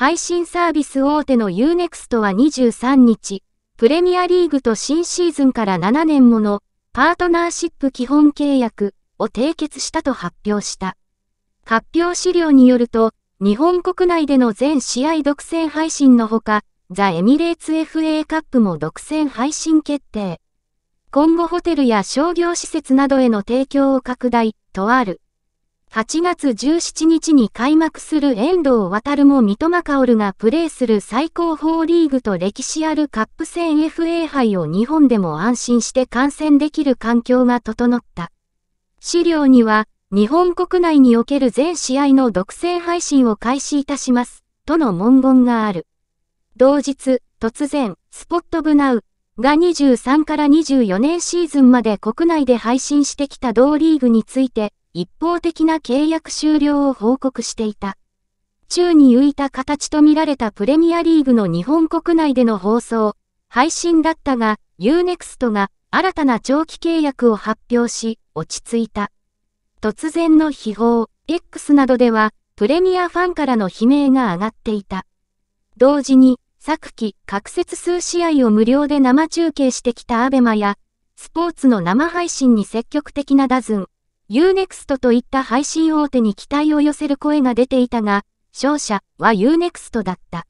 配信サービス大手の UNEXT は23日、プレミアリーグと新シーズンから7年ものパートナーシップ基本契約を締結したと発表した。発表資料によると、日本国内での全試合独占配信のほか、ザ・エミレーツ FA カップも独占配信決定。今後ホテルや商業施設などへの提供を拡大とある。8月17日に開幕する遠藤渡も三笘薫がプレーする最高峰リーグと歴史あるカップ戦 FA 杯を日本でも安心して観戦できる環境が整った。資料には、日本国内における全試合の独占配信を開始いたします、との文言がある。同日、突然、スポットブナウが23から24年シーズンまで国内で配信してきた同リーグについて、一方的な契約終了を報告していた。宙に浮いた形とみられたプレミアリーグの日本国内での放送、配信だったが、UNEXT が新たな長期契約を発表し、落ち着いた。突然の秘報、X などでは、プレミアファンからの悲鳴が上がっていた。同時に、昨季、隔節数試合を無料で生中継してきた abema や、スポーツの生配信に積極的なダズン、Unext といった配信大手に期待を寄せる声が出ていたが、勝者は Unext だった。